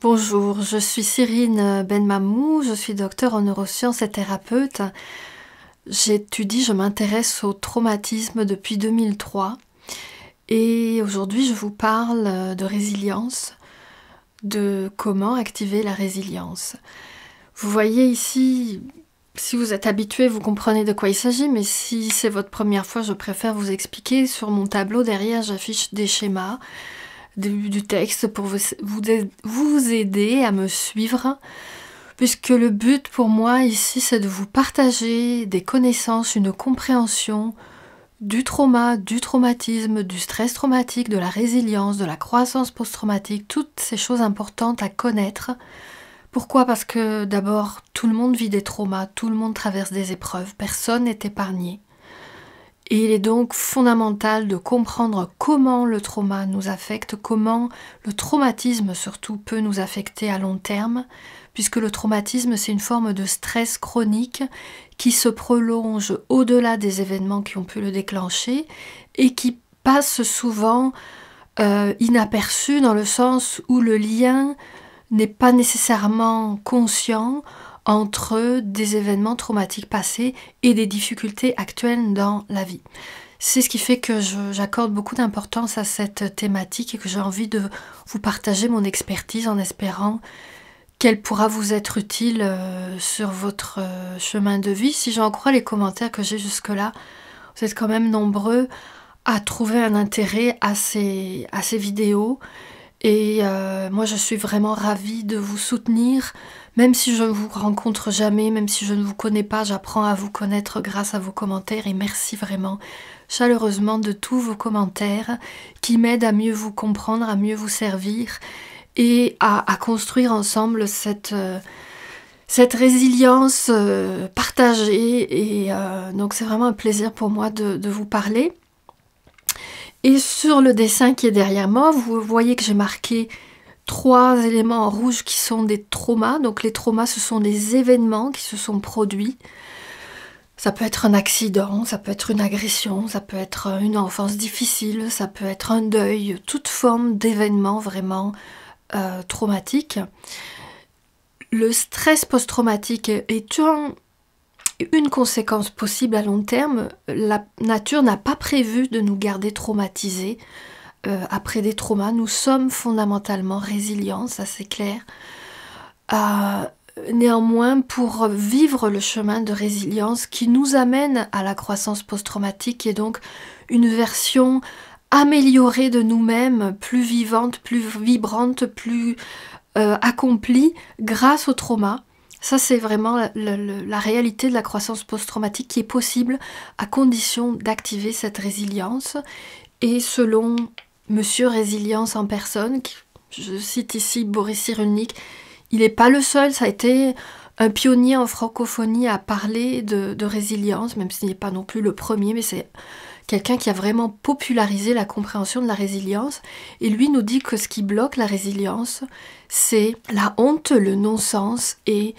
Bonjour, je suis Cyrine Benmamou, je suis docteur en neurosciences et thérapeute. J'étudie, je m'intéresse au traumatisme depuis 2003 et aujourd'hui je vous parle de résilience, de comment activer la résilience. Vous voyez ici, si vous êtes habitué, vous comprenez de quoi il s'agit, mais si c'est votre première fois, je préfère vous expliquer. Sur mon tableau derrière, j'affiche des schémas début du texte pour vous, vous, vous aider à me suivre, puisque le but pour moi ici, c'est de vous partager des connaissances, une compréhension du trauma, du traumatisme, du stress traumatique, de la résilience, de la croissance post-traumatique, toutes ces choses importantes à connaître. Pourquoi Parce que d'abord, tout le monde vit des traumas, tout le monde traverse des épreuves, personne n'est épargné. Et il est donc fondamental de comprendre comment le trauma nous affecte, comment le traumatisme surtout peut nous affecter à long terme, puisque le traumatisme c'est une forme de stress chronique qui se prolonge au-delà des événements qui ont pu le déclencher et qui passe souvent euh, inaperçu dans le sens où le lien n'est pas nécessairement conscient entre des événements traumatiques passés et des difficultés actuelles dans la vie. C'est ce qui fait que j'accorde beaucoup d'importance à cette thématique et que j'ai envie de vous partager mon expertise en espérant qu'elle pourra vous être utile euh, sur votre euh, chemin de vie. Si j'en crois les commentaires que j'ai jusque-là, vous êtes quand même nombreux à trouver un intérêt à ces vidéos et euh, moi, je suis vraiment ravie de vous soutenir, même si je ne vous rencontre jamais, même si je ne vous connais pas, j'apprends à vous connaître grâce à vos commentaires et merci vraiment chaleureusement de tous vos commentaires qui m'aident à mieux vous comprendre, à mieux vous servir et à, construire ensemble cette, euh, résilience euh, partagée. Et donc c'est vraiment un plaisir pour moi de vous parler. Et sur le dessin qui est derrière moi, vous voyez que j'ai marqué trois éléments en rouge qui sont des traumas. Donc les traumas, ce sont des événements qui se sont produits. Ça peut être un accident, ça peut être une agression, ça peut être une enfance difficile, ça peut être un deuil, toute forme d'événement vraiment euh, traumatique. Le stress post-traumatique est un une conséquence possible à long terme, la nature n'a pas prévu de nous garder traumatisés. Euh, après des traumas, nous sommes fondamentalement résilients, ça c'est clair. Euh, néanmoins, pour vivre le chemin de résilience qui nous amène à la croissance post-traumatique, et donc une version améliorée de nous-mêmes, plus vivante, plus vibrante, plus euh, accomplie grâce au trauma, ça, c'est vraiment la, réalité de la croissance post-traumatique qui est possible à condition d'activer cette résilience. Et selon Monsieur Résilience en personne, je cite ici Boris Cyrulnik, il n'est pas le seul, ça a été un pionnier en francophonie à parler de résilience, même s'il n'est pas non plus le premier, mais c'est quelqu'un qui a vraiment popularisé la compréhension de la résilience. Et lui nous dit que ce qui bloque la résilience, c'est la honte, le non-sens et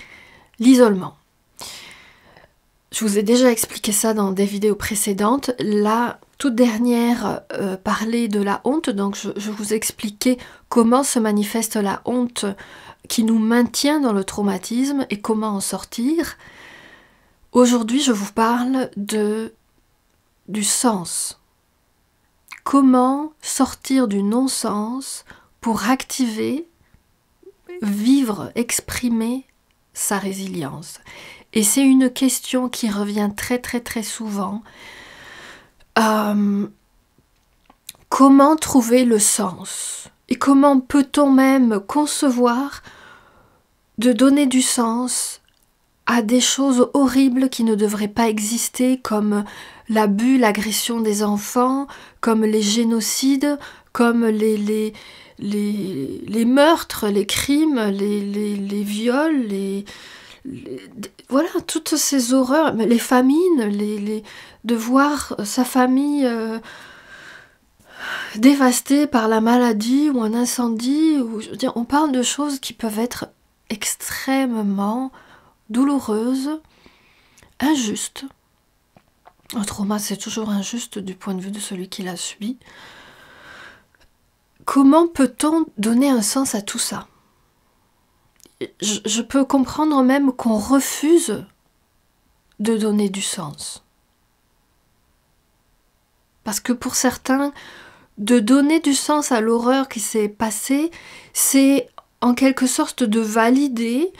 l'isolement. Je vous ai déjà expliqué ça dans des vidéos précédentes. La toute dernière euh, parlait de la honte, donc je, je vous expliquais comment se manifeste la honte qui nous maintient dans le traumatisme et comment en sortir. Aujourd'hui, je vous parle de du sens. Comment sortir du non-sens pour activer, vivre, exprimer sa résilience Et c'est une question qui revient très très très souvent. Euh, comment trouver le sens Et comment peut-on même concevoir de donner du sens à des choses horribles qui ne devraient pas exister, comme l'abus, l'agression des enfants, comme les génocides, comme les, meurtres, les crimes, les, les, viols, les, voilà, toutes ces horreurs, les famines, les, de voir sa famille euh, dévastée par la maladie ou un incendie, on parle de choses qui peuvent être extrêmement douloureuse, injuste. Un trauma, c'est toujours injuste du point de vue de celui qui l'a subi. Comment peut-on donner un sens à tout ça je, je peux comprendre même qu'on refuse de donner du sens. Parce que pour certains, de donner du sens à l'horreur qui s'est passée, c'est en quelque sorte de valider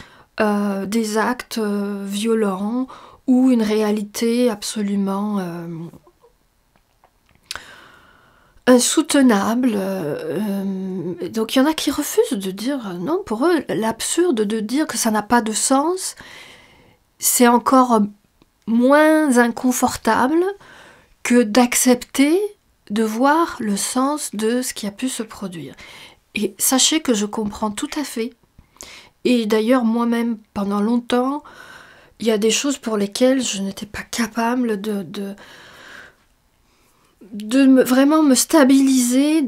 euh, des actes euh, violents ou une réalité absolument euh, insoutenable. donc il y en a qui refusent de dire non, pour eux, l'absurde de dire que ça n'a pas de sens, c'est encore moins inconfortable que d'accepter de voir le sens de ce qui a pu se produire. Et sachez que je comprends tout à fait et d'ailleurs, moi-même, pendant longtemps, il y a des choses pour lesquelles je n'étais pas capable de, vraiment me stabiliser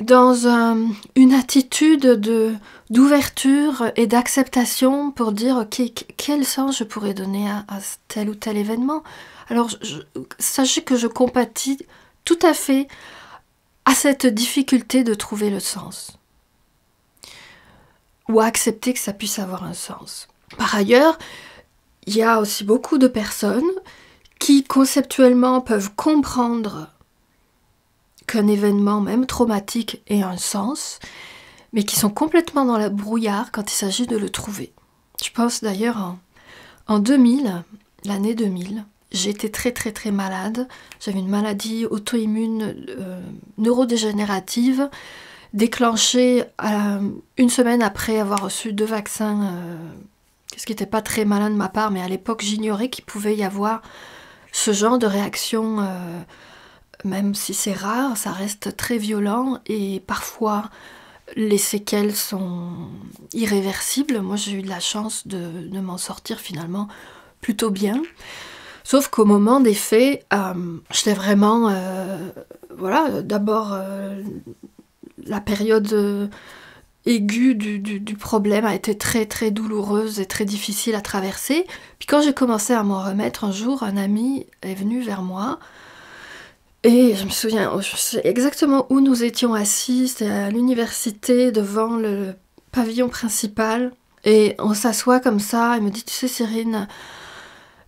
dans une attitude d'ouverture et d'acceptation pour dire Ok, quel sens je pourrais donner à, tel ou tel événement. Alors je, sachez que je compatis tout à fait à cette difficulté de trouver le sens ou accepter que ça puisse avoir un sens. Par ailleurs, il y a aussi beaucoup de personnes qui conceptuellement peuvent comprendre qu'un événement même traumatique ait un sens, mais qui sont complètement dans la brouillard quand il s'agit de le trouver. Je pense d'ailleurs en, 2000, l'année 2000, j'étais très très très malade. J'avais une maladie auto-immune euh, neurodégénérative déclenché euh, une semaine après avoir reçu deux vaccins, euh, ce qui n'était pas très malin de ma part, mais à l'époque j'ignorais qu'il pouvait y avoir ce genre de réaction, euh, même si c'est rare, ça reste très violent et parfois les séquelles sont irréversibles. Moi, j'ai eu de la chance de, m'en sortir finalement plutôt bien. Sauf qu'au moment des faits, j'étais vraiment, voilà, d'abord la période euh, aiguë du, problème a été très très douloureuse et très difficile à traverser. Puis quand j'ai commencé à m'en remettre, un jour un ami est venu vers moi et je me souviens je sais exactement où nous étions assis, c'était à l'université devant le pavillon principal et on s'assoit comme ça, et me dit tu sais Cyrine,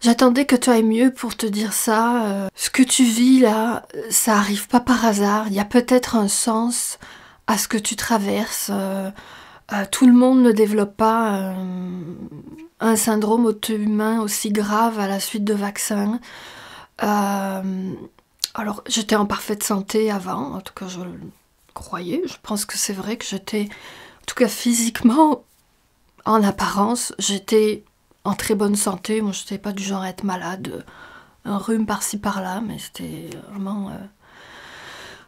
J'attendais que tu ailles mieux pour te dire ça. Euh, ce que tu vis là, ça arrive pas par hasard. Il y a peut-être un sens à ce que tu traverses. Euh, euh, tout le monde ne développe pas euh, un syndrome auto-humain aussi grave à la suite de vaccins. alors, j'étais en parfaite santé avant, en tout cas, je le croyais. Je pense que c'est vrai que j'étais, en tout cas physiquement, en apparence, j'étais en très bonne santé. Moi, je n'étais pas du genre à être malade. Un rhume par-ci par-là, mais c'était vraiment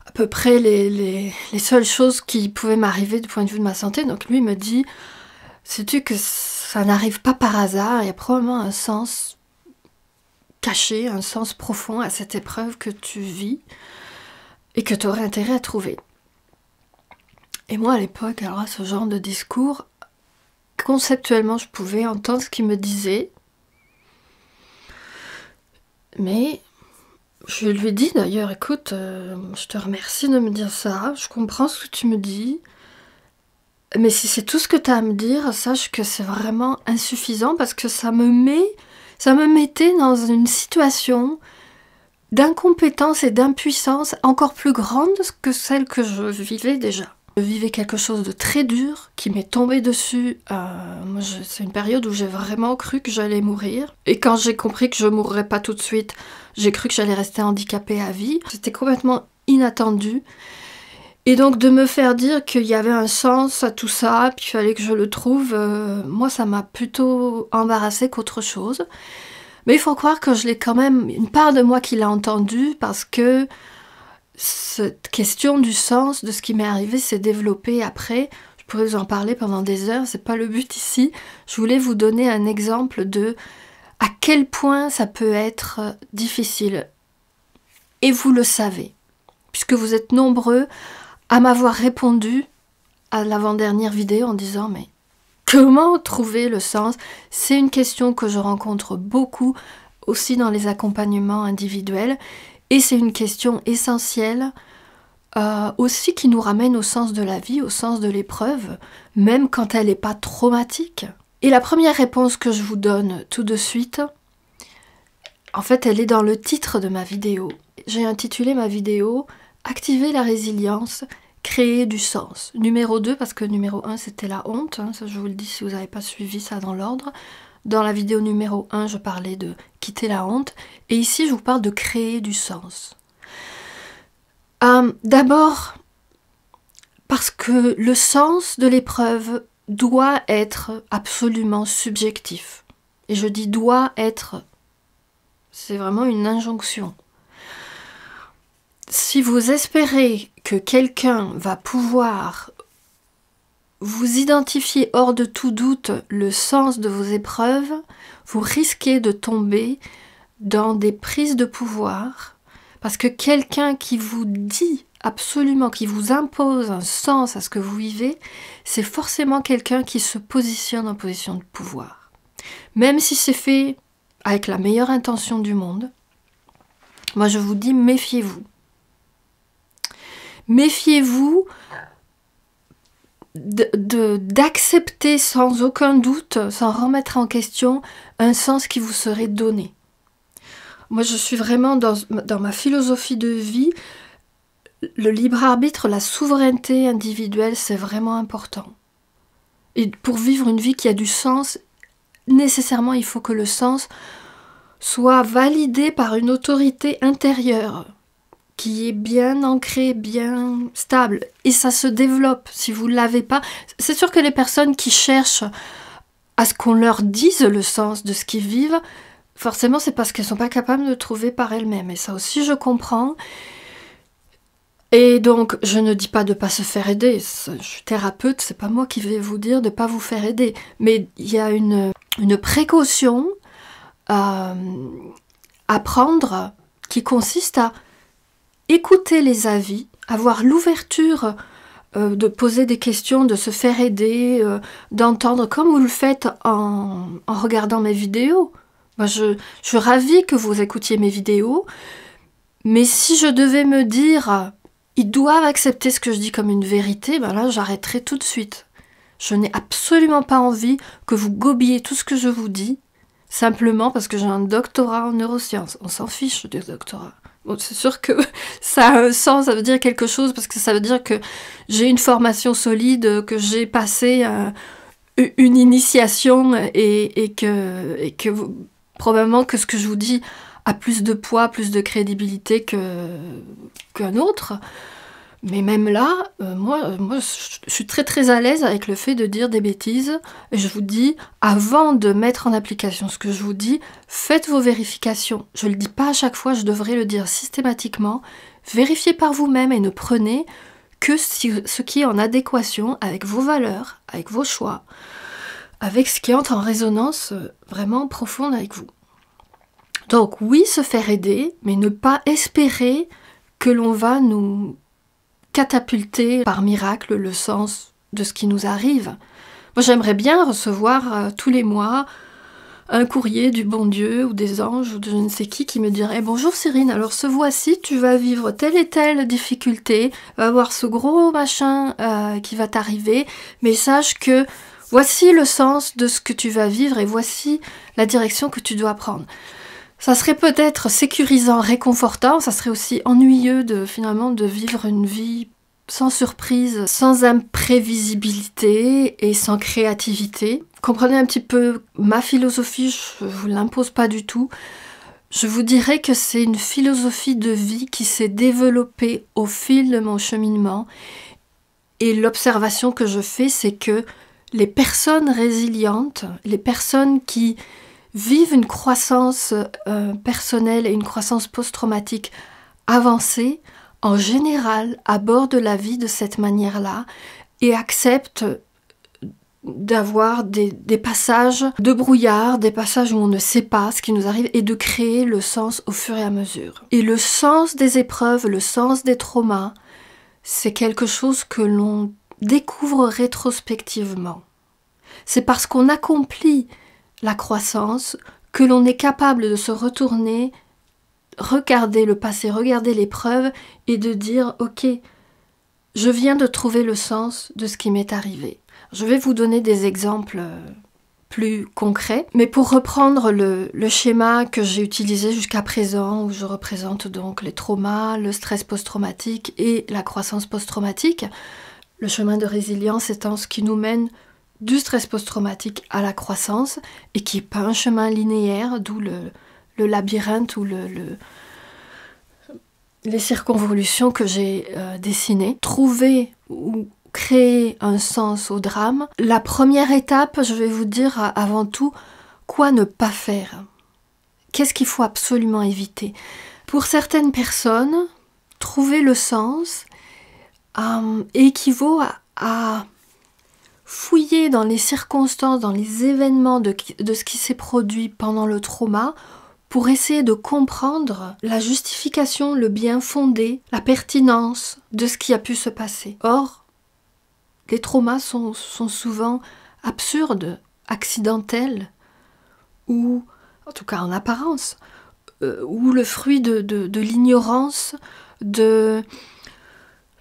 à peu près les, les seules choses qui pouvaient m'arriver du point de vue de ma santé. Donc lui me dit, sais-tu que ça n'arrive pas par hasard, il y a probablement un sens caché, un sens profond à cette épreuve que tu vis et que tu aurais intérêt à trouver. Et moi à l'époque, alors à ce genre de discours, conceptuellement je pouvais entendre ce qu'il me disait, mais je lui ai dit d'ailleurs, écoute, euh, je te remercie de me dire ça, je comprends ce que tu me dis, mais si c'est tout ce que tu as à me dire, sache que c'est vraiment insuffisant parce que ça me met, ça me mettait dans une situation d'incompétence et d'impuissance encore plus grande que celle que je vivais déjà vivais quelque chose de très dur qui m'est tombé dessus. Euh, c'est une période où j'ai vraiment cru que j'allais mourir. Et quand j'ai compris que je mourrais pas tout de suite, j'ai cru que j'allais rester handicapée à vie. C'était complètement inattendu. Et donc de me faire dire qu'il y avait un sens à tout ça, qu'il fallait que je le trouve, euh, moi ça m'a plutôt embarrassé qu'autre chose. Mais il faut croire que je l'ai quand même, une part de moi qui l'a entendu parce que cette question du sens de ce qui m'est arrivé s'est développée après. Je pourrais vous en parler pendant des heures, c'est pas le but ici. Je voulais vous donner un exemple de à quel point ça peut être euh, difficile. Et vous le savez, puisque vous êtes nombreux à m'avoir répondu à l'avant-dernière vidéo en disant mais comment trouver le sens C'est une question que je rencontre beaucoup aussi dans les accompagnements individuels et c'est une question essentielle euh, aussi qui nous ramène au sens de la vie, au sens de l'épreuve, même quand elle n'est pas traumatique. Et la première réponse que je vous donne tout de suite, en fait, elle est dans le titre de ma vidéo. J'ai intitulé ma vidéo Activer la résilience, créer du sens. Numéro 2, parce que numéro 1, c'était la honte. Hein, ça, je vous le dis si vous n'avez pas suivi ça dans l'ordre. Dans la vidéo numéro 1, je parlais de quitter la honte. Et ici, je vous parle de créer du sens. Euh, d'abord, parce que le sens de l'épreuve doit être absolument subjectif. Et je dis doit être, c'est vraiment une injonction. Si vous espérez que quelqu'un va pouvoir vous identifiez hors de tout doute le sens de vos épreuves, vous risquez de tomber dans des prises de pouvoir, parce que quelqu'un qui vous dit absolument, qui vous impose un sens à ce que vous vivez, c'est forcément quelqu'un qui se positionne en position de pouvoir. Même si c'est fait avec la meilleure intention du monde, moi je vous dis méfiez-vous. Méfiez-vous de, d'accepter sans aucun doute, sans remettre en question un sens qui vous serait donné. Moi, je suis vraiment dans ma philosophie de vie, le libre arbitre, la souveraineté individuelle, c'est vraiment important. Et pour vivre une vie qui a du sens, nécessairement, il faut que le sens soit validé par une autorité intérieure qui est bien ancré, bien stable. Et ça se développe si vous ne l'avez pas. C'est sûr que les personnes qui cherchent à ce qu'on leur dise le sens de ce qu'ils vivent, forcément c'est parce qu'elles ne sont pas capables de trouver par elles-mêmes. Et ça aussi je comprends. Et donc, je ne dis pas de ne pas se faire aider. Je suis thérapeute, c'est pas moi qui vais vous dire de ne pas vous faire aider. Mais il y a une, précaution euh, à prendre qui consiste à écouter les avis, avoir l'ouverture euh, de poser des questions, de se faire aider, euh, d'entendre comme vous le faites en, regardant mes vidéos. je, je, suis ravie que vous écoutiez mes vidéos, mais si je devais me dire ils doivent accepter ce que je dis comme une vérité, ben là j'arrêterai tout de suite. Je n'ai absolument pas envie que vous gobiez tout ce que je vous dis, simplement parce que j'ai un doctorat en neurosciences. On s'en fiche des doctorats c'est sûr que ça a un sens, ça veut dire quelque chose, parce que ça veut dire que j'ai une formation solide, que j'ai passé euh, une initiation et, que, probablement que ce que je vous dis a plus de poids, plus de crédibilité qu'un autre. Mais même là, euh, moi, euh, moi, je suis très très à l'aise avec le fait de dire des bêtises. je vous dis, avant de mettre en application ce que je vous dis, faites vos vérifications. Je ne le dis pas à chaque fois, je devrais le dire systématiquement. Vérifiez par vous-même et ne prenez que ce qui est en adéquation avec vos valeurs, avec vos choix, avec ce qui entre en résonance euh, vraiment profonde avec vous. Donc oui, se faire aider, mais ne pas espérer que l'on va nous catapulter par miracle le sens de ce qui nous arrive. Moi, j'aimerais bien recevoir euh, tous les mois un courrier du bon Dieu ou des anges ou de je ne sais qui qui me dirait Bonjour Cyrine, alors ce voici, tu vas vivre telle et telle difficulté, va avoir ce gros machin euh, qui va t'arriver, mais sache que voici le sens de ce que tu vas vivre et voici la direction que tu dois prendre. Ça serait peut-être sécurisant, réconfortant, ça serait aussi ennuyeux de finalement de vivre une vie sans surprise, sans imprévisibilité et sans créativité. Comprenez un petit peu ma philosophie, je vous l'impose pas du tout. Je vous dirais que c'est une philosophie de vie qui s'est développée au fil de mon cheminement et l'observation que je fais, c'est que les personnes résilientes, les personnes qui vivent une croissance euh, personnelle et une croissance post-traumatique avancée, en général, abordent la vie de cette manière-là et acceptent d'avoir des, passages de brouillard, des passages où on ne sait pas ce qui nous arrive et de créer le sens au fur et à mesure. Et le sens des épreuves, le sens des traumas, c'est quelque chose que l'on découvre rétrospectivement. C'est parce qu'on accomplit la croissance, que l'on est capable de se retourner, regarder le passé, regarder l'épreuve et de dire ok, je viens de trouver le sens de ce qui m'est arrivé. Je vais vous donner des exemples euh, plus concrets, mais pour reprendre le, schéma que j'ai utilisé jusqu'à présent, où je représente donc les traumas, le stress post-traumatique et la croissance post-traumatique, le chemin de résilience étant ce qui nous mène du stress post-traumatique à la croissance et qui n'est pas un chemin linéaire, d'où le, labyrinthe ou le, les circonvolutions que j'ai euh, dessinées. Trouver ou créer un sens au drame, la première étape, je vais vous dire avant tout, quoi ne pas faire Qu'est-ce qu'il faut absolument éviter Pour certaines personnes, trouver le sens euh, équivaut à fouiller dans les circonstances, dans les événements de, ce qui s'est produit pendant le trauma pour essayer de comprendre la justification, le bien fondé, la pertinence de ce qui a pu se passer. Or, les traumas sont, souvent absurdes, accidentels, ou, en tout cas en apparence, euh, ou le fruit de l'ignorance, de,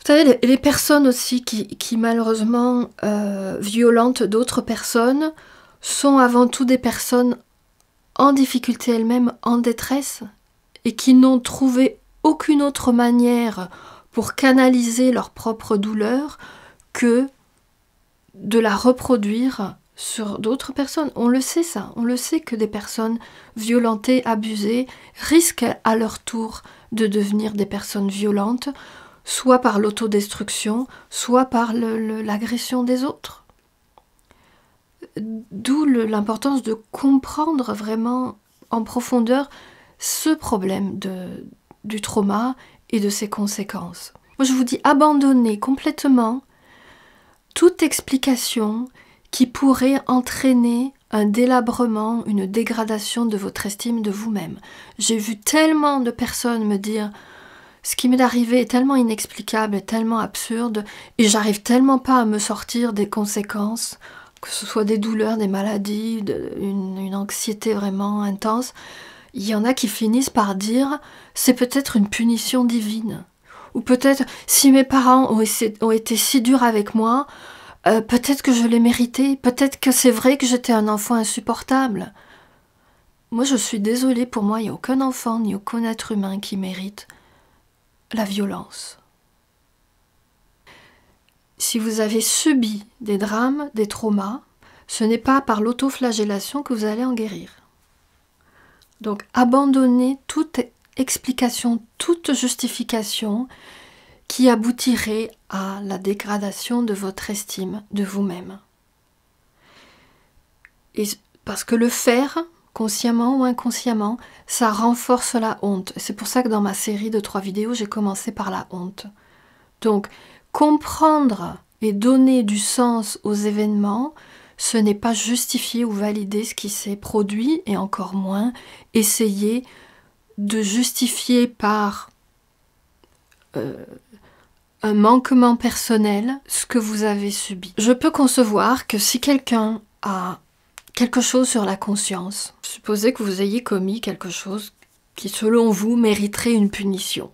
savez, les, personnes aussi qui, malheureusement euh, violentent d'autres personnes sont avant tout des personnes en difficulté elles-mêmes, en détresse, et qui n'ont trouvé aucune autre manière pour canaliser leur propre douleur que de la reproduire sur d'autres personnes. On le sait ça, on le sait que des personnes violentées, abusées, risquent à leur tour de devenir des personnes violentes soit par l'autodestruction, soit par l'agression des autres. D'où l'importance de comprendre vraiment en profondeur ce problème de, du trauma et de ses conséquences. Moi, je vous dis abandonnez complètement toute explication qui pourrait entraîner un délabrement, une dégradation de votre estime de vous-même. J'ai vu tellement de personnes me dire ce qui m'est arrivé est tellement inexplicable et tellement absurde, et j'arrive tellement pas à me sortir des conséquences, que ce soit des douleurs, des maladies, une, anxiété vraiment intense, il y en a qui finissent par dire c'est peut-être une punition divine. Ou peut-être si mes parents ont, été si durs avec moi, euh, peut-être que je l'ai mérité, peut-être que c'est vrai que j'étais un enfant insupportable. Moi je suis désolée, pour moi il n'y a aucun enfant ni aucun être humain qui mérite la violence. Si vous avez subi des drames, des traumas, ce n'est pas par l'autoflagellation que vous allez en guérir. Donc abandonnez toute explication, toute justification qui aboutirait à la dégradation de votre estime de vous-même. Et parce que le faire, consciemment ou inconsciemment, ça renforce la honte. C'est pour ça que dans ma série de trois vidéos, j'ai commencé par la honte. Donc, comprendre et donner du sens aux événements, ce n'est pas justifier ou valider ce qui s'est produit, et encore moins essayer de justifier par euh, un manquement personnel ce que vous avez subi. Je peux concevoir que si quelqu'un a quelque chose sur la conscience. Supposez que vous ayez commis quelque chose qui, selon vous, mériterait une punition,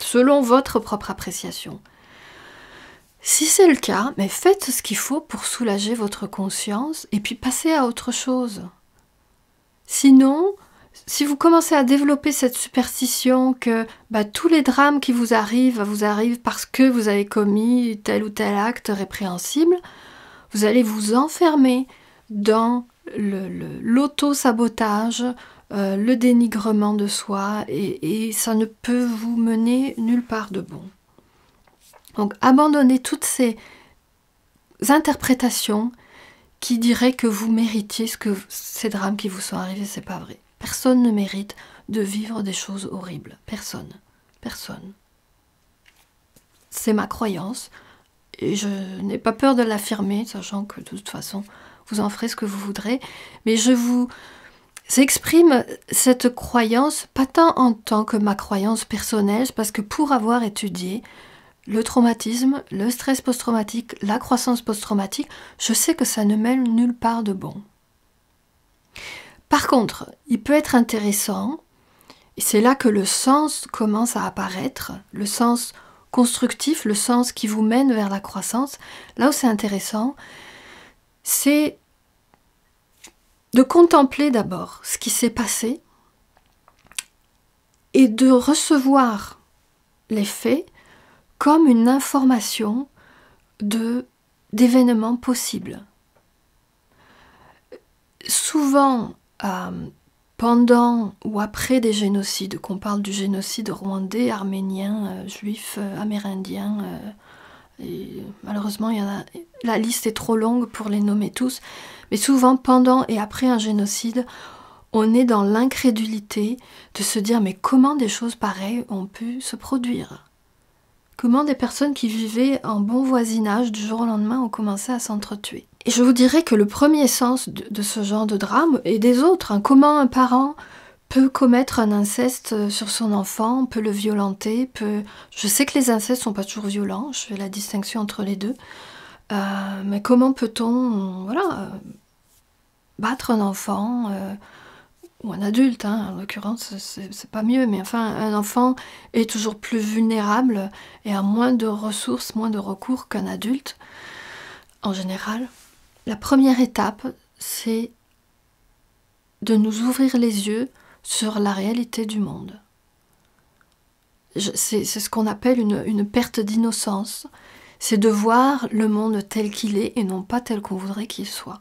selon votre propre appréciation. Si c'est le cas, mais faites ce qu'il faut pour soulager votre conscience et puis passez à autre chose. Sinon, si vous commencez à développer cette superstition que bah, tous les drames qui vous arrivent vous arrivent parce que vous avez commis tel ou tel acte répréhensible, vous allez vous enfermer dans l'auto-sabotage, euh, le, dénigrement de soi, et, ça ne peut vous mener nulle part de bon. Donc abandonnez toutes ces interprétations qui diraient que vous méritiez ce que ces drames qui vous sont arrivés, c'est pas vrai. Personne ne mérite de vivre des choses horribles. Personne. Personne. C'est ma croyance et je n'ai pas peur de l'affirmer, sachant que de toute façon, vous en ferez ce que vous voudrez, mais je vous exprime cette croyance, pas tant en tant que ma croyance personnelle, parce que pour avoir étudié le traumatisme, le stress post-traumatique, la croissance post-traumatique, je sais que ça ne mène nulle part de bon. Par contre, il peut être intéressant, et c'est là que le sens commence à apparaître, le sens constructif, le sens qui vous mène vers la croissance, là où c'est intéressant, c'est de contempler d'abord ce qui s'est passé et de recevoir les faits comme une information d'événements possibles. Souvent, euh, pendant ou après des génocides, qu'on parle du génocide rwandais, arménien, euh, juif, euh, amérindien, malheureusement, a... la liste est trop longue pour les nommer tous. Mais souvent, pendant et après un génocide, on est dans l'incrédulité de se dire mais comment des choses pareilles ont pu se produire Comment des personnes qui vivaient en bon voisinage du jour au lendemain ont commencé à s'entretuer Et je vous dirais que le premier sens de, ce genre de drame et des autres, hein, comment un parent peut commettre un inceste euh, sur son enfant, peut le violenter, peut... Je sais que les incestes sont pas toujours violents, je fais la distinction entre les deux, euh, mais comment peut-on euh, battre un enfant ou un adulte, hein, en l'occurrence, c'est pas mieux, mais enfin, un enfant est toujours plus vulnérable et a moins de ressources, moins de recours qu'un adulte, en général. La première étape, c'est de nous ouvrir les yeux sur la réalité du monde. C'est ce qu'on appelle une, perte d'innocence. C'est de voir le monde tel qu'il est et non pas tel qu'on voudrait qu'il soit.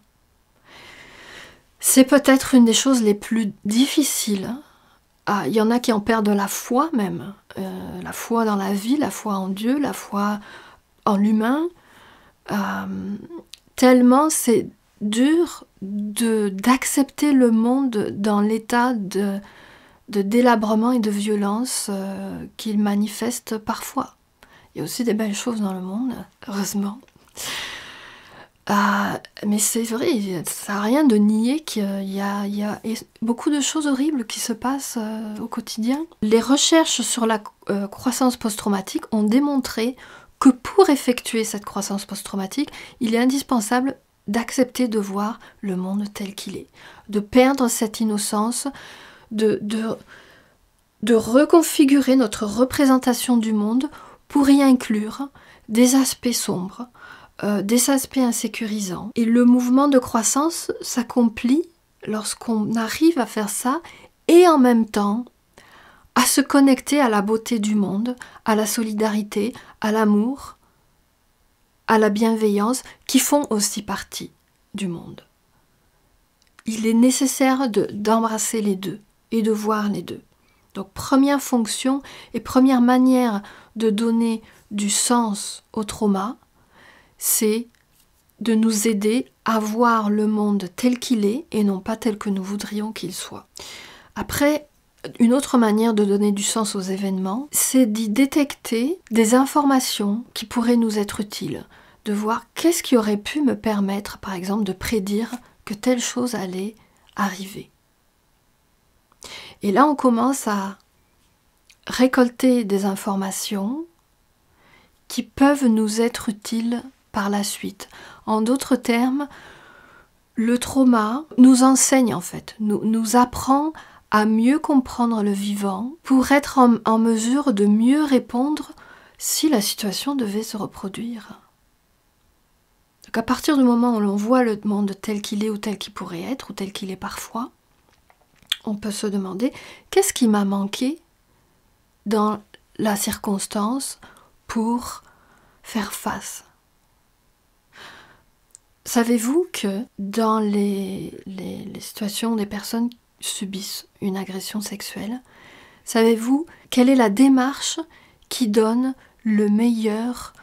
C'est peut-être une des choses les plus difficiles. Ah, il y en a qui en perdent la foi même, euh, la foi dans la vie, la foi en Dieu, la foi en l'humain. Euh, tellement c'est dur d'accepter le monde dans l'état de, de, délabrement et de violence euh, qu'il manifeste parfois. Il y a aussi des belles choses dans le monde, heureusement. Euh, mais c'est vrai, ça n'a rien de nier qu'il y, y a, beaucoup de choses horribles qui se passent euh, au quotidien. Les recherches sur la croissance post-traumatique ont démontré que pour effectuer cette croissance post-traumatique, il est indispensable d'accepter de voir le monde tel qu'il est, de perdre cette innocence, de, de, reconfigurer notre représentation du monde pour y inclure des aspects sombres, euh, des aspects insécurisants. Et le mouvement de croissance s'accomplit lorsqu'on arrive à faire ça et en même temps à se connecter à la beauté du monde, à la solidarité, à l'amour, à la bienveillance qui font aussi partie du monde. Il est nécessaire d'embrasser les deux et de voir les deux. Donc première fonction et première manière de donner du sens au trauma, c'est de nous aider à voir le monde tel qu'il est et non pas tel que nous voudrions qu'il soit. Après, une autre manière de donner du sens aux événements, c'est d'y détecter des informations qui pourraient nous être utiles de voir qu'est-ce qui aurait pu me permettre, par exemple, de prédire que telle chose allait arriver. Et là, on commence à récolter des informations qui peuvent nous être utiles par la suite. En d'autres termes, le trauma nous enseigne en fait, nous, nous apprend à mieux comprendre le vivant pour être en mesure de mieux répondre si la situation devait se reproduire. Donc à partir du moment où l'on voit le monde tel qu'il est ou tel qu'il pourrait être ou tel qu'il est parfois, on peut se demander qu'est-ce qui m'a manqué dans la circonstance pour faire face. Savez-vous que dans les, situations où des personnes subissent une agression sexuelle, savez-vous quelle est la démarche qui donne le meilleur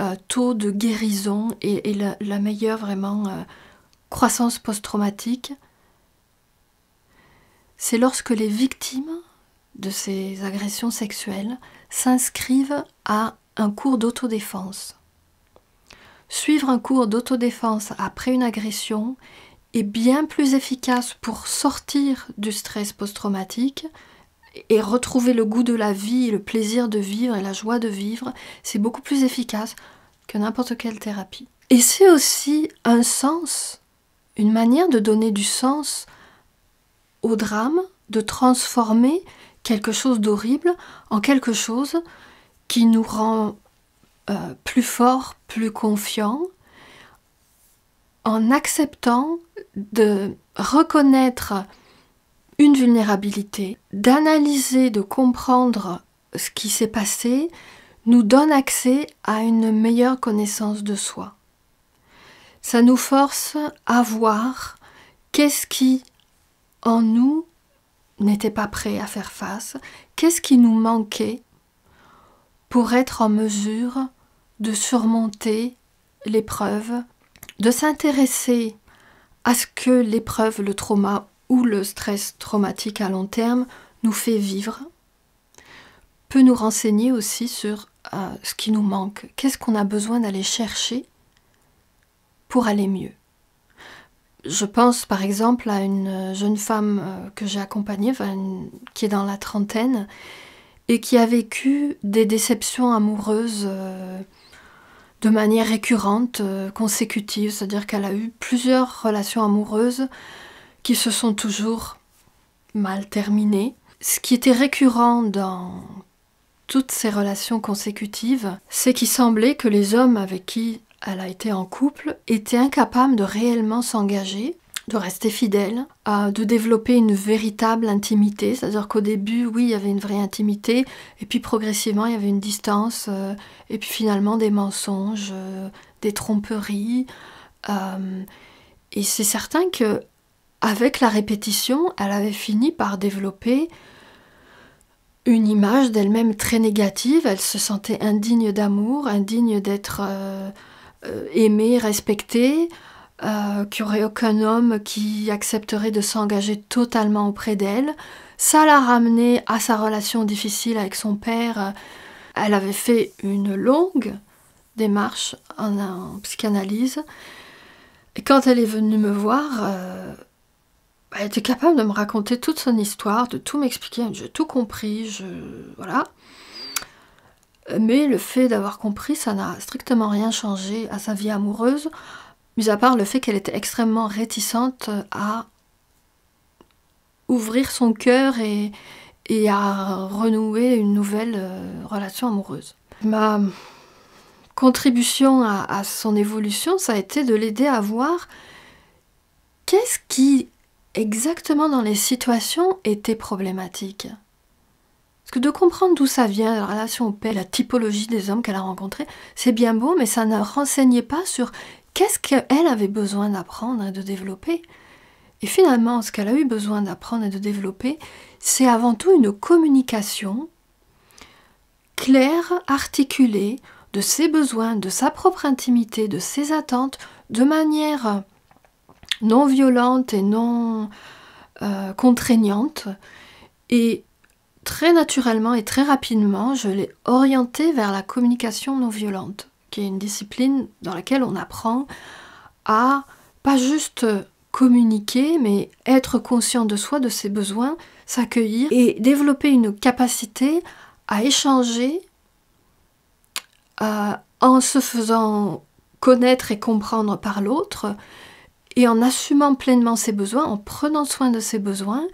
euh, taux de guérison et, la, meilleure vraiment euh, croissance post-traumatique, c'est lorsque les victimes de ces agressions sexuelles s'inscrivent à un cours d'autodéfense. Suivre un cours d'autodéfense après une agression est bien plus efficace pour sortir du stress post-traumatique et retrouver le goût de la vie, le plaisir de vivre et la joie de vivre, c'est beaucoup plus efficace que n'importe quelle thérapie. Et c'est aussi un sens, une manière de donner du sens au drame, de transformer quelque chose d'horrible en quelque chose qui nous rend euh, plus forts, plus confiants, en acceptant de reconnaître une vulnérabilité. D'analyser, de comprendre ce qui s'est passé nous donne accès à une meilleure connaissance de soi. Ça nous force à voir qu'est-ce qui en nous n'était pas prêt à faire face, qu'est-ce qui nous manquait pour être en mesure de surmonter l'épreuve, de s'intéresser à ce que l'épreuve, le trauma où le stress traumatique à long terme nous fait vivre, peut nous renseigner aussi sur euh, ce qui nous manque, qu'est-ce qu'on a besoin d'aller chercher pour aller mieux. Je pense par exemple à une euh, jeune femme euh, que j'ai accompagnée, qui est dans la trentaine, et qui a vécu des déceptions amoureuses de manière récurrente, consécutive, c'est-à-dire qu'elle a eu plusieurs relations amoureuses qui se sont toujours mal terminées. Ce qui était récurrent dans toutes ces relations consécutives, c'est qu'il semblait que les hommes avec qui elle a été en couple étaient incapables de réellement s'engager, de rester fidèles, de développer une véritable intimité. C'est-à-dire qu'au début, oui, il y avait une vraie intimité, et puis progressivement, il y avait une distance, euh, et puis finalement des mensonges, euh, des tromperies. Euh, et c'est certain que avec la répétition, elle avait fini par développer une image d'elle-même très négative. Elle se sentait indigne d'amour, indigne d'être euh, euh, aimée, respectée, euh, qu'il n'y aurait aucun homme qui accepterait de s'engager totalement auprès d'elle. Ça l'a ramenée à sa relation difficile avec son père. Elle avait fait une longue démarche en, psychanalyse. Et quand elle est venue me voir, bah, elle était capable de me raconter toute son histoire, de tout m'expliquer, j'ai tout compris, je. voilà. Mais le fait d'avoir compris, ça n'a strictement rien changé à sa vie amoureuse, mis à part le fait qu'elle était extrêmement réticente à ouvrir son cœur et, à renouer une nouvelle euh, relation amoureuse. Ma contribution à son évolution, ça a été de l'aider à voir qu'est-ce qui exactement dans les situations étaient problématiques. Parce que de comprendre d'où ça vient, la relation au père, la typologie des hommes qu'elle a rencontrés, c'est bien beau, mais ça ne renseignait pas sur qu'est-ce qu'elle avait besoin d'apprendre et de développer. Et finalement, ce qu'elle a eu besoin d'apprendre et de développer, c'est avant tout une communication claire, articulée, de ses besoins, de sa propre intimité, de ses attentes, de manière non violente et non euh, contraignante. Et très naturellement et très rapidement, je l'ai orientée vers la communication non violente, qui est une discipline dans laquelle on apprend à pas juste communiquer, mais être conscient de soi, de ses besoins, s'accueillir et développer une capacité à échanger euh, en se faisant connaître et comprendre par l'autre, et en assumant pleinement ses besoins, en prenant soin de ses besoins.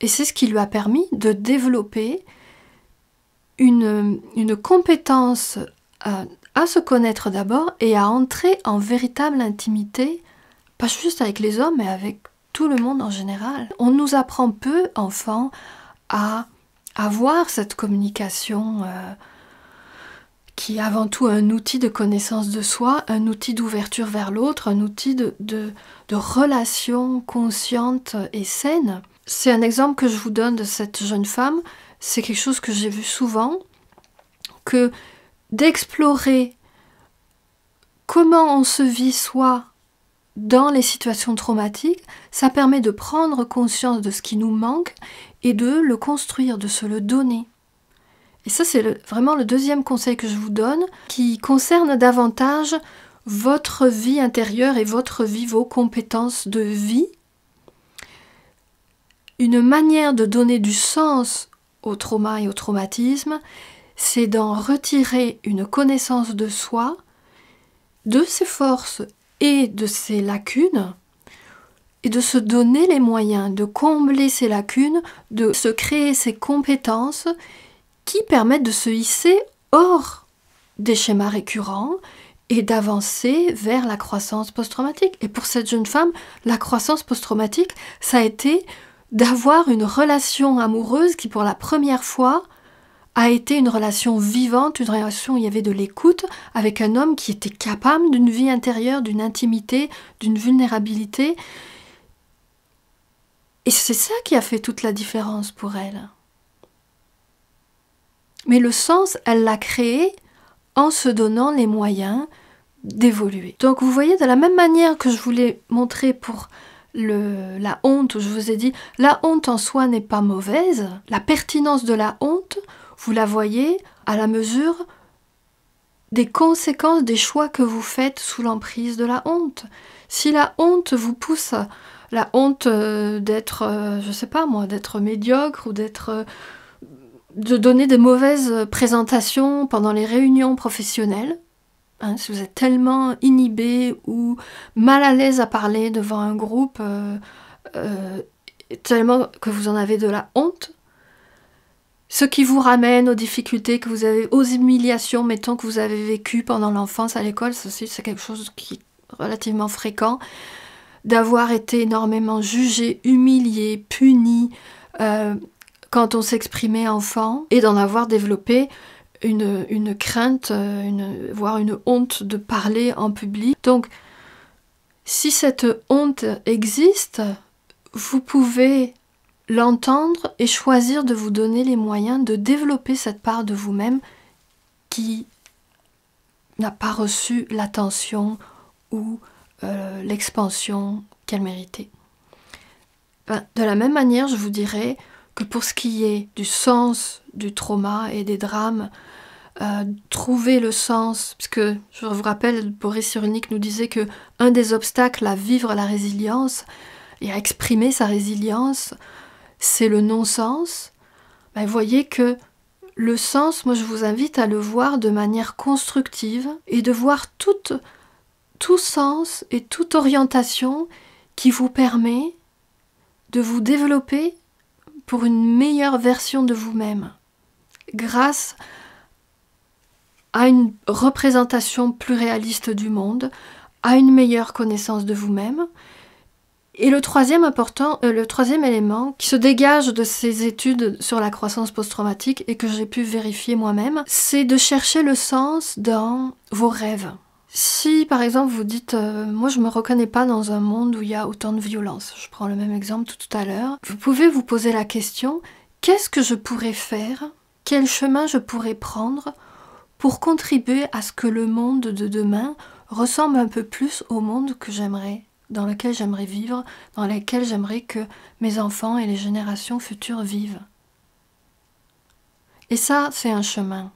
Et c'est ce qui lui a permis de développer une, compétence euh, à, se connaître d'abord et à entrer en véritable intimité, pas juste avec les hommes, mais avec tout le monde en général. On nous apprend peu, enfants, à avoir cette communication. Euh, qui est avant tout un outil de connaissance de soi, un outil d'ouverture vers l'autre, un outil de, de, relation consciente et saine. C'est un exemple que je vous donne de cette jeune femme. C'est quelque chose que j'ai vu souvent, que d'explorer comment on se vit soi dans les situations traumatiques, ça permet de prendre conscience de ce qui nous manque et de le construire, de se le donner. Et ça, c'est vraiment le deuxième conseil que je vous donne, qui concerne davantage votre vie intérieure et votre vie, vos compétences de vie. Une manière de donner du sens au trauma et au traumatisme, c'est d'en retirer une connaissance de soi, de ses forces et de ses lacunes, et de se donner les moyens de combler ces lacunes, de se créer ses compétences qui permettent de se hisser hors des schémas récurrents et d'avancer vers la croissance post-traumatique. Et pour cette jeune femme, la croissance post-traumatique, ça a été d'avoir une relation amoureuse qui, pour la première fois, a été une relation vivante, une relation où il y avait de l'écoute avec un homme qui était capable d'une vie intérieure, d'une intimité, d'une vulnérabilité. Et c'est ça qui a fait toute la différence pour elle. Mais le sens, elle l'a créé en se donnant les moyens d'évoluer. Donc vous voyez, de la même manière que je vous l'ai montré pour la honte, où je vous ai dit, la honte en soi n'est pas mauvaise, la pertinence de la honte, vous la voyez à la mesure des conséquences des choix que vous faites sous l'emprise de la honte. Si la honte vous pousse, la honte euh, d'être, euh, je sais pas moi, d'être médiocre ou d'être euh, de donner de mauvaises présentations pendant les réunions professionnelles. Hein, si vous êtes tellement inhibé ou mal à l'aise à parler devant un groupe, euh, euh, tellement que vous en avez de la honte, ce qui vous ramène aux difficultés que vous avez, aux humiliations, mettons, que vous avez vécues pendant l'enfance à l'école, ceci c'est quelque chose qui est relativement fréquent, d'avoir été énormément jugé, humilié, puni, euh, quand on s'exprimait enfant et d'en avoir développé une, crainte, euh, une, voire une honte de parler en public. Donc, si cette honte existe, vous pouvez l'entendre et choisir de vous donner les moyens de développer cette part de vous-même qui n'a pas reçu l'attention ou euh, l'expansion qu'elle méritait. Ben, de la même manière, je vous dirais, que pour ce qui est du sens du trauma et des drames, euh, trouver le sens, puisque je vous rappelle, Boris Cyrulnik nous disait que un des obstacles à vivre la résilience et à exprimer sa résilience, c'est le non-sens. Ben, vous voyez que le sens, moi je vous invite à le voir de manière constructive et de voir tout sens et toute orientation qui vous permet de vous développer pour une meilleure version de vous-même grâce à une représentation plus réaliste du monde, à une meilleure connaissance de vous-même. Et le troisième, important, euh, le troisième élément qui se dégage de ces études sur la croissance post-traumatique et que j'ai pu vérifier moi-même, c'est de chercher le sens dans vos rêves. Si par exemple vous dites euh, moi je me reconnais pas dans un monde où il y a autant de violence, je prends le même exemple tout, tout à l'heure, vous pouvez vous poser la question qu'est-ce que je pourrais faire, quel chemin je pourrais prendre pour contribuer à ce que le monde de demain ressemble un peu plus au monde que j'aimerais, dans lequel j'aimerais vivre, dans lequel j'aimerais que mes enfants et les générations futures vivent. Et ça, c'est un chemin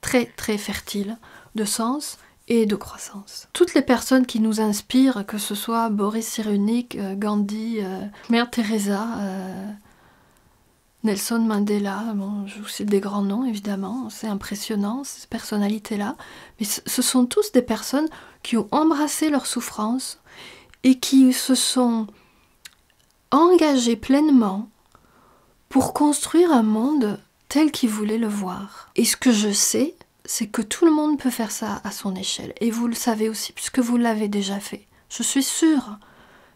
très très fertile de sens et de croissance. Toutes les personnes qui nous inspirent, que ce soit Boris Cyrulnik, euh, Gandhi, euh, Mère Teresa, euh, Nelson Mandela, je vous cite des grands noms évidemment, c'est impressionnant ces personnalités-là, mais ce sont tous des personnes qui ont embrassé leur souffrance et qui se sont engagées pleinement pour construire un monde tel qu'ils voulaient le voir. Et ce que je sais, c'est que tout le monde peut faire ça à son échelle. Et vous le savez aussi, puisque vous l'avez déjà fait. Je suis sûre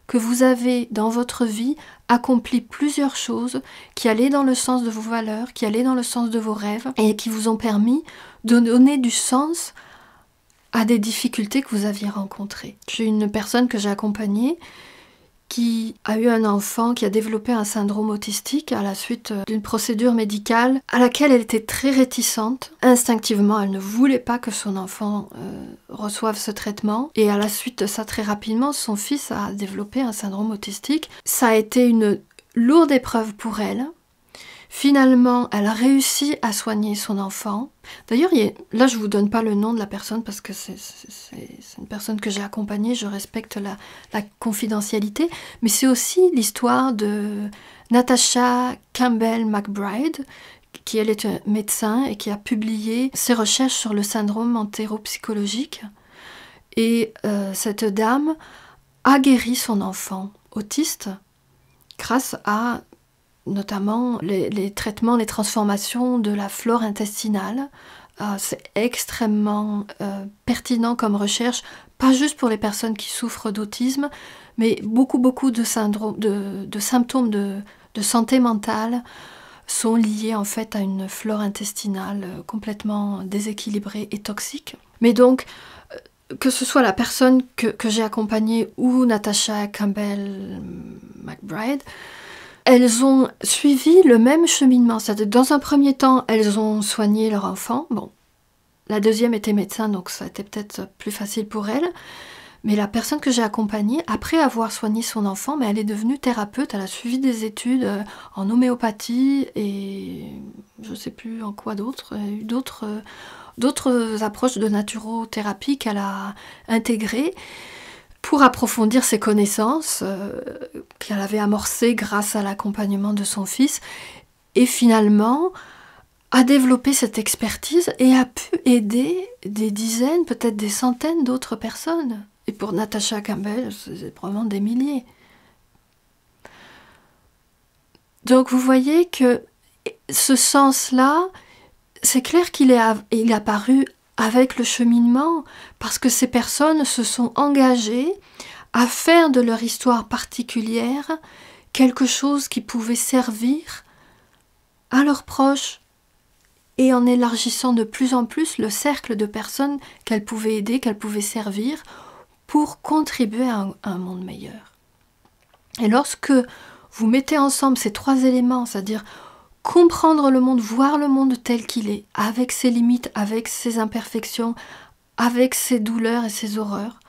que vous avez, dans votre vie, accompli plusieurs choses qui allaient dans le sens de vos valeurs, qui allaient dans le sens de vos rêves, et qui vous ont permis de donner du sens à des difficultés que vous aviez rencontrées. J'ai une personne que j'ai accompagnée qui a eu un enfant qui a développé un syndrome autistique à la suite euh, d'une procédure médicale à laquelle elle était très réticente. Instinctivement, elle ne voulait pas que son enfant euh, reçoive ce traitement. Et à la suite de ça, très rapidement, son fils a développé un syndrome autistique. Ça a été une lourde épreuve pour elle. Finalement, elle a réussi à soigner son enfant. D'ailleurs, là, je ne vous donne pas le nom de la personne parce que c'est une personne que j'ai accompagnée, je respecte la, confidentialité, mais c'est aussi l'histoire de Natasha Campbell McBride, qui elle est un médecin et qui a publié ses recherches sur le syndrome entéropsychologique. Et euh, cette dame a guéri son enfant autiste grâce à notamment les, traitements, les transformations de la flore intestinale. Euh, c'est extrêmement euh, pertinent comme recherche, pas juste pour les personnes qui souffrent d'autisme, mais beaucoup, beaucoup de, de, symptômes de, santé mentale sont liés en fait à une flore intestinale euh, complètement déséquilibrée et toxique. Mais donc, que ce soit la personne que, que j'ai accompagnée ou Natasha Campbell McBride, elles ont suivi le même cheminement. dans un premier temps, elles ont soigné leur enfant. Bon, la deuxième était médecin, donc ça a été peut-être plus facile pour elle. Mais la personne que j'ai accompagnée, après avoir soigné son enfant, mais elle est devenue thérapeute, elle a suivi des études euh, en homéopathie et je ne sais plus en quoi d'autre, eu euh, d'autres approches de naturothérapie qu'elle a intégrées pour approfondir ses connaissances euh, qu'elle avait amorcées grâce à l'accompagnement de son fils et finalement a développé cette expertise et a pu aider des dizaines, peut-être des centaines d'autres personnes. Et pour Natacha Campbell, c'est probablement des milliers. Donc vous voyez que ce sens-là, c'est clair qu'il est, il est avec le cheminement, parce que ces personnes se sont engagées à faire de leur histoire particulière quelque chose qui pouvait servir à leurs proches, et en élargissant de plus en plus le cercle de personnes qu'elles pouvaient aider, qu'elles pouvaient servir, pour contribuer à un, monde meilleur. Et lorsque vous mettez ensemble ces trois éléments, c'est-à-dire comprendre le monde, voir le monde tel qu'il est, avec ses limites, avec ses imperfections, avec ses douleurs et ses horreurs.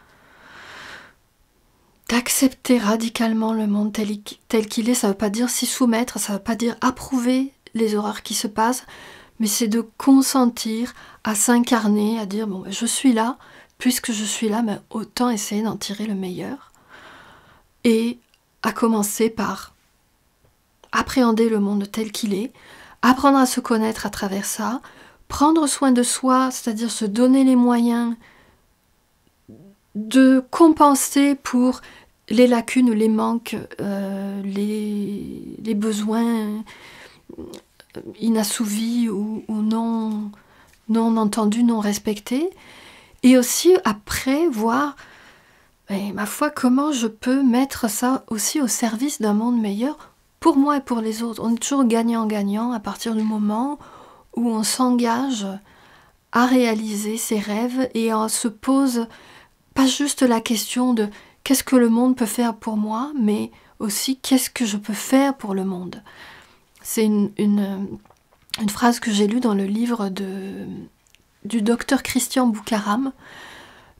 D'accepter radicalement le monde tel, qu'il est, ça ne veut pas dire s'y soumettre, ça ne veut pas dire approuver les horreurs qui se passent, mais c'est de consentir à s'incarner, à dire bon, ben, je suis là, puisque je suis là, mais ben, autant essayer d'en tirer le meilleur. Et à commencer par appréhender le monde tel qu'il est, apprendre à se connaître à travers ça, prendre soin de soi, c'est-à-dire se donner les moyens de compenser pour les lacunes, les manques, euh, les, besoins euh, inassouvis ou, non, non entendus, non respectés, et aussi après voir, eh, ma foi, comment je peux mettre ça aussi au service d'un monde meilleur pour moi et pour les autres. On est toujours gagnant-gagnant à partir du moment où on s'engage à réaliser ses rêves et on se pose pas juste la question de qu'est-ce que le monde peut faire pour moi, mais aussi qu'est-ce que je peux faire pour le monde. C'est une, phrase que j'ai lue dans le livre de, du docteur Christian Boukaram,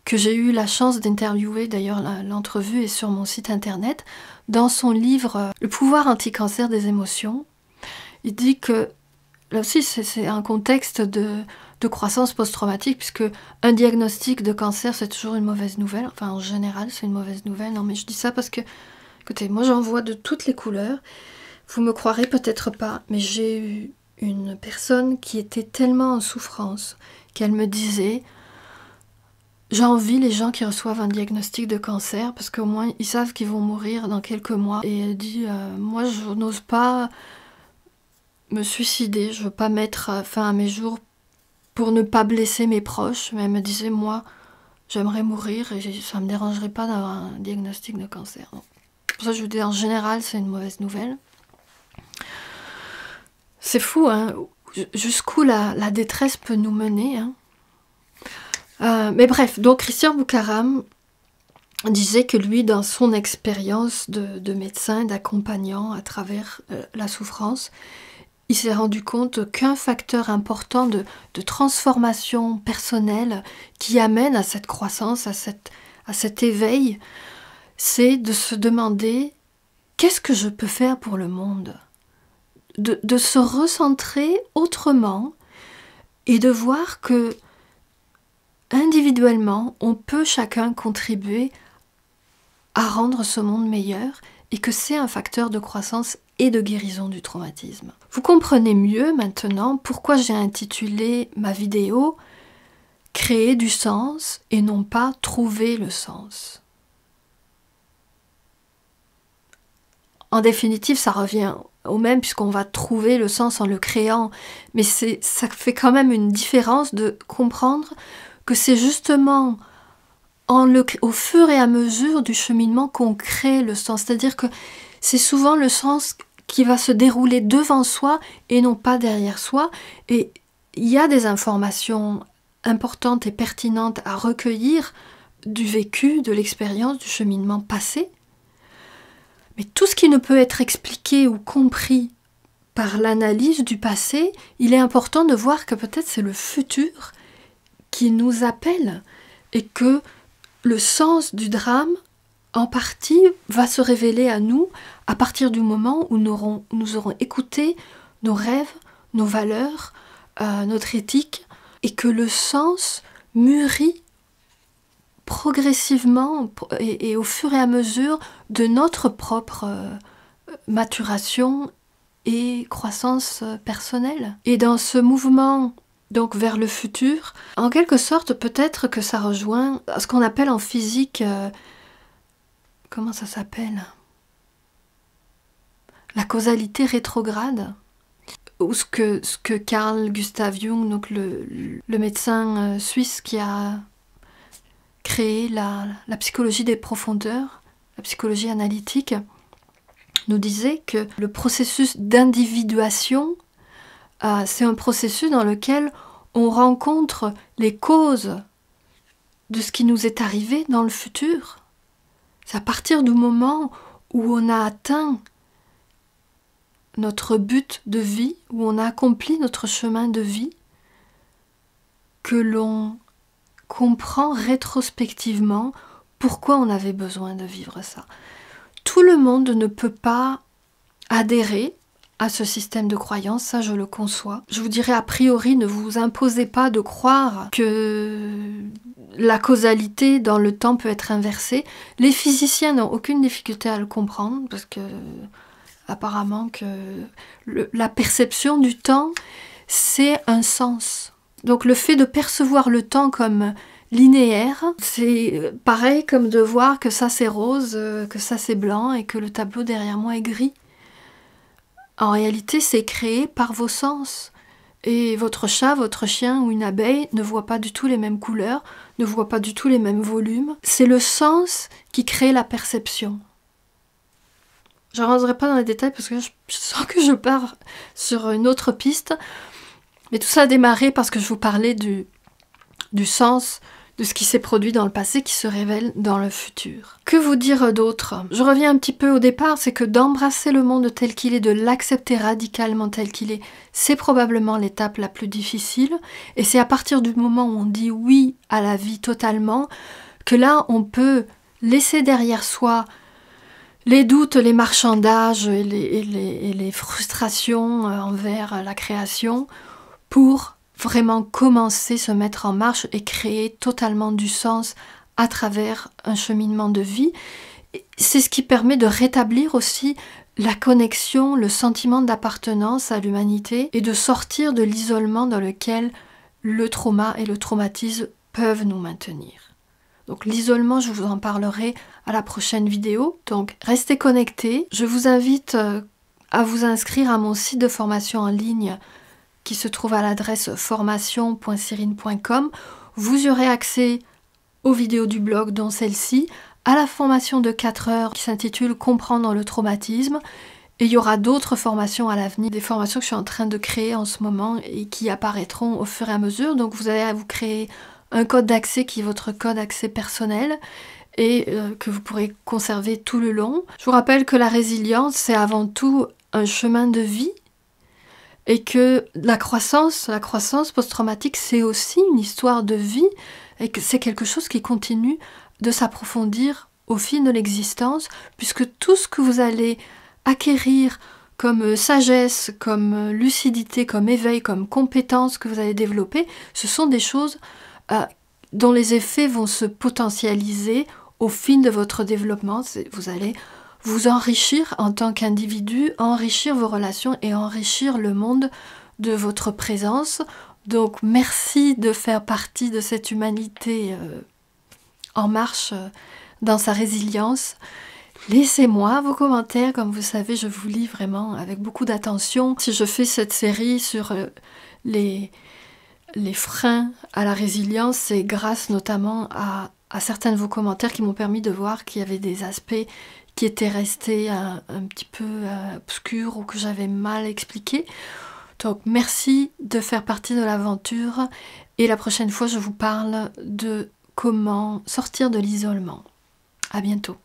que j'ai eu la chance d'interviewer, d'ailleurs l'entrevue est sur mon site internet, dans son livre euh, Le pouvoir anti-cancer des émotions, il dit que là aussi c'est un contexte de, de croissance post-traumatique, puisque un diagnostic de cancer c'est toujours une mauvaise nouvelle. Enfin, en général, c'est une mauvaise nouvelle. Non, mais je dis ça parce que, écoutez, moi j'en vois de toutes les couleurs. Vous me croirez peut-être pas, mais j'ai eu une personne qui était tellement en souffrance qu'elle me disait envie, les gens qui reçoivent un diagnostic de cancer parce qu'au moins ils savent qu'ils vont mourir dans quelques mois. Et elle dit euh, Moi je n'ose pas me suicider, je veux pas mettre euh, fin à mes jours pour ne pas blesser mes proches. Mais elle me disait Moi j'aimerais mourir et ça me dérangerait pas d'avoir un diagnostic de cancer. pour ça je vous dis en général c'est une mauvaise nouvelle. C'est fou, hein, jusqu'où la, détresse peut nous mener. Hein. Euh, mais bref, donc Christian Boukaram disait que lui, dans son expérience de, médecin, d'accompagnant à travers euh, la souffrance, il s'est rendu compte qu'un facteur important de, transformation personnelle qui amène à cette croissance, à, cette, à cet éveil, c'est de se demander qu'est-ce que je peux faire pour le monde de se recentrer autrement et de voir que individuellement, on peut chacun contribuer à rendre ce monde meilleur et que c'est un facteur de croissance et de guérison du traumatisme. Vous comprenez mieux maintenant pourquoi j'ai intitulé ma vidéo Créer du sens et non pas trouver le sens. En définitive, ça revient au même puisqu'on va trouver le sens en le créant, mais ça fait quand même une différence de comprendre que c'est justement en le, au fur et à mesure du cheminement qu'on crée le sens. C'est-à-dire que c'est souvent le sens qui va se dérouler devant soi et non pas derrière soi. Et il y a des informations importantes et pertinentes à recueillir du vécu, de l'expérience, du cheminement passé. Mais tout ce qui ne peut être expliqué ou compris par l'analyse du passé, il est important de voir que peut-être c'est le futur qui nous appelle et que le sens du drame, en partie, va se révéler à nous à partir du moment où nous aurons, écouté nos rêves, nos valeurs, euh, notre éthique, et que le sens mûrit progressivement et, au fur et à mesure de notre propre euh, maturation et croissance personnelle. Et dans ce mouvement donc vers le futur. En quelque sorte, peut-être que ça rejoint ce qu'on appelle en physique... Euh, comment ça s'appelle La causalité rétrograde ou ce que, ce que Carl Gustav Jung, donc le, médecin euh, suisse qui a créé la psychologie des profondeurs, la psychologie analytique, nous disait que le processus d'individuation ah, c'est un processus dans lequel on rencontre les causes de ce qui nous est arrivé dans le futur. C'est à partir du moment où on a atteint notre but de vie, où on a accompli notre chemin de vie, que l'on comprend rétrospectivement pourquoi on avait besoin de vivre ça. Tout le monde ne peut pas adhérer à ce système de croyance, ça je le conçois. Je vous dirais a priori, ne vous imposez pas de croire que la causalité dans le temps peut être inversée. Les physiciens n'ont aucune difficulté à le comprendre parce que apparemment que la perception du temps, c'est un sens. Donc le fait de percevoir le temps comme linéaire, c'est pareil comme de voir que ça c'est rose, que ça c'est blanc et que le tableau derrière moi est gris. En réalité, c'est créé par vos sens. Et votre chat, votre chien ou une abeille ne voit pas du tout les mêmes couleurs, ne voit pas du tout les mêmes volumes. C'est le sens qui crée la perception. Je ne rentrerai pas dans les détails parce que je sens que je pars sur une autre piste. Mais tout ça a démarré parce que je vous parlais du, du sens de ce qui s'est produit dans le passé qui se révèle dans le futur. Que vous dire d'autre Je reviens un petit peu au départ, c'est que d'embrasser le monde tel qu'il est, de l'accepter radicalement tel qu'il est, c'est probablement l'étape la plus difficile, et c'est à partir du moment où on dit oui à la vie totalement, que là on peut laisser derrière soi les doutes, les marchandages et les, et les frustrations euh, envers la création pour vraiment commencer, se mettre en marche et créer totalement du sens à travers un cheminement de vie. C'est ce qui permet de rétablir aussi la connexion, le sentiment d'appartenance à l'humanité et de sortir de l'isolement dans lequel le trauma et le traumatisme peuvent nous maintenir. Donc l'isolement, je vous en parlerai à la prochaine vidéo. Donc restez connectés. Je vous invite euh, à vous inscrire à mon site de formation en ligne qui se trouve à l'adresse formation.sirine.com. Vous aurez accès aux vidéos du blog, dont celle-ci, à la formation de 4 heures qui s'intitule Comprendre le traumatisme. Et il y aura d'autres formations à l'avenir, des formations que je suis en train de créer en ce moment et qui apparaîtront au fur et à mesure. Donc vous allez vous créer un code d'accès qui est votre code d'accès personnel et euh, que vous pourrez conserver tout le long. Je vous rappelle que la résilience, c'est avant tout un chemin de vie et que la croissance, la croissance post-traumatique, c'est aussi une histoire de vie et que c'est quelque chose qui continue de s'approfondir au fil de l'existence, puisque tout ce que vous allez acquérir comme euh, sagesse, comme euh, lucidité, comme éveil, comme compétence que vous allez développer, ce sont des choses euh, dont les effets vont se potentialiser au fil de votre développement. Vous allez vous enrichir en tant qu'individu, enrichir vos relations et enrichir le monde de votre présence. Donc merci de faire partie de cette humanité euh, en marche euh, dans sa résilience. Laissez-moi vos commentaires, comme vous savez, je vous lis vraiment avec beaucoup d'attention. Si je fais cette série sur euh, les, les freins à la résilience, c'est grâce notamment à certains de vos commentaires qui m'ont permis de voir qu'il y avait des aspects qui était resté euh, un, petit peu euh, obscur ou que j'avais mal expliqué. Donc merci de faire partie de l'aventure et la prochaine fois je vous parle de comment sortir de l'isolement. À bientôt.